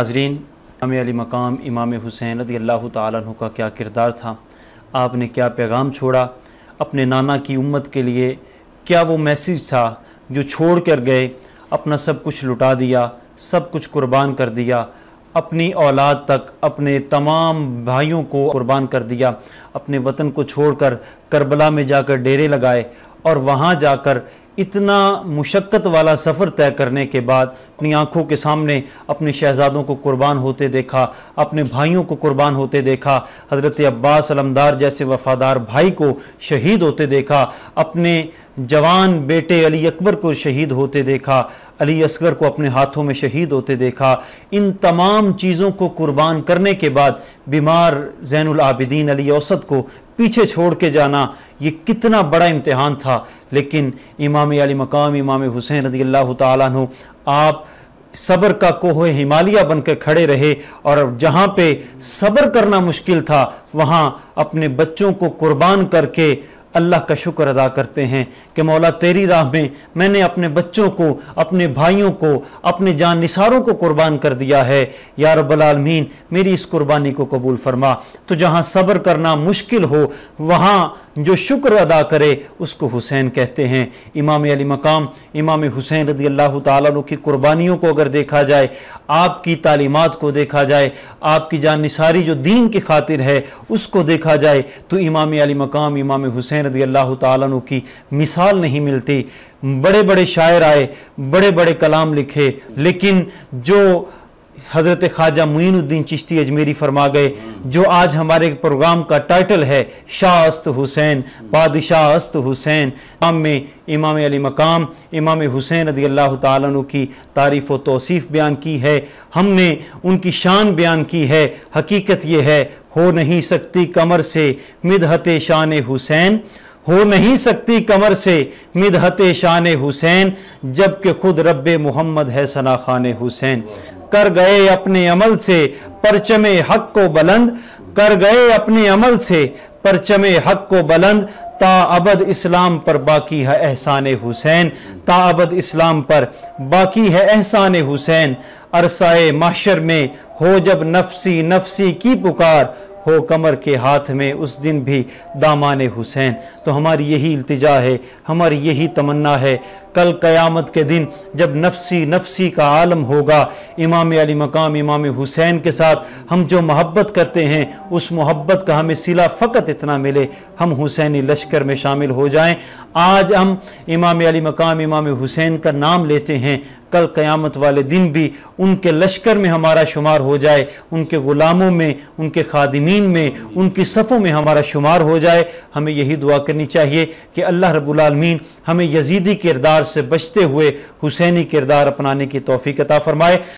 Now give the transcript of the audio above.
नाजरीन इमाम अली मकाम इमाम हुसैन रदी अल्लाह तु का क्या किरदार था आपने क्या पैगाम छोड़ा अपने नाना की उम्मत के लिए क्या वो मैसेज था जो छोड़ कर गए अपना सब कुछ लुटा दिया सब कुछ कुर्बान कर दिया अपनी औलाद तक अपने तमाम भाइयों को कुर्बान कर दिया अपने वतन को छोड़कर करबला में जाकर डेरे लगाए और वहाँ जाकर इतना मुशक्क़त वाला सफ़र तय करने के बाद अपनी आंखों के सामने अपने शहजादों को कुर्बान होते देखा अपने भाइयों को कुर्बान होते देखा हज़रत अब्बास अलमदार जैसे वफ़ादार भाई को शहीद होते देखा अपने जवान बेटे अली अकबर को शहीद होते देखा अली असगर को अपने हाथों में शहीद होते देखा इन तमाम चीज़ों को कुर्बान करने के बाद बीमार जैनुल आबिदीन अली औसत को पीछे छोड़ के जाना ये कितना बड़ा इम्तहान था लेकिन इमाम अली मकाम इमाम हुसैन रदी अल्लाह तु आप सब्र का कोह हिमालय बनकर खड़े रहे और जहाँ पे सब्र करना मुश्किल था वहाँ अपने बच्चों को कुर्बान करके अल्लाह का शुक्र अदा करते हैं कि मौला तेरी राह में मैंने अपने बच्चों को अपने भाइयों को अपने जान निसारों को कुर्बान कर दिया है या रबालमीन मेरी इस कुर्बानी को कबूल फरमा तो जहाँ सब्र करना मुश्किल हो वहाँ जो शुक्र अदा करे उसको हुसैन कहते हैं इमाम अली मकाम इमाम हुसैन रदी अल्लाह तु की कुर्बानियों को अगर देखा जाए आपकी तालीमत को देखा जाए आपकी जान निसारी जो दीन की खातिर है उसको देखा जाए तो इमाम अली मकाम इमाम हुसैन हुसैन रदी अल्लाह तु की मिसाल नहीं मिलती बड़े बड़े शायर आए बड़े बड़े कलाम लिखे लेकिन जो हज़रत ख्वाजा मुइनुद्दीन चिश्ती अजमेरी फरमा गए जो आज हमारे प्रोग्राम का टाइटल है शाह अस्त हुसैन बादशाह अस्त हुसैन में इमाम अली मकाम इमाम हुसैन रदी अल्लाह तु की तारीफ़ व तोसीफ़ बयान की है हमने उनकी शान बयान की है हकीकत यह है हो नहीं सकती कमर से मिदहत शान हुसैन हो नहीं सकती कमर से मिदहत शान हुसैन जबकि खुद रब मोहम्मद है सना खान हुसैन कर गए अपने अमल से परचमे हक को बुलंद कर गए अपने अमल से परचमे हक को बुलंद ताबद इस्लाम पर बाकी है एहसान हुसैन ताबद इस्लाम पर बाकी है एहसान हुसैन अरसाए माशर में हो जब नफसी नफसी की पुकार हो कमर के हाथ में उस दिन भी दामान हुसैन तो हमारी यही इल्तिजा है हमारी यही तमन्ना है कल क़यामत के दिन जब नफसी नफसी का आलम होगा इमाम अली मकाम इमाम हुसैन के साथ हम जो मोहब्बत करते हैं उस मोहब्बत का हमें सिला फ़कत इतना मिले हम हुसैनी लश्कर में शामिल हो जाएं आज हम इमाम अली मकाम इमाम हुसैन का नाम लेते हैं कल क़यामत वाले दिन भी उनके लश्कर में हमारा शुमार हो जाए उनके ग़ुलामों में उनके खादमीन में उनकी सफ़ों में हमारा शुमार हो जाए हमें यही दुआ करनी चाहिए कि अल्लाह रबुलमीन हमें यजीदी किरदार से बचते हुए हुसैनी किरदार अपनाने की तोफ़ी कता फ़रमाए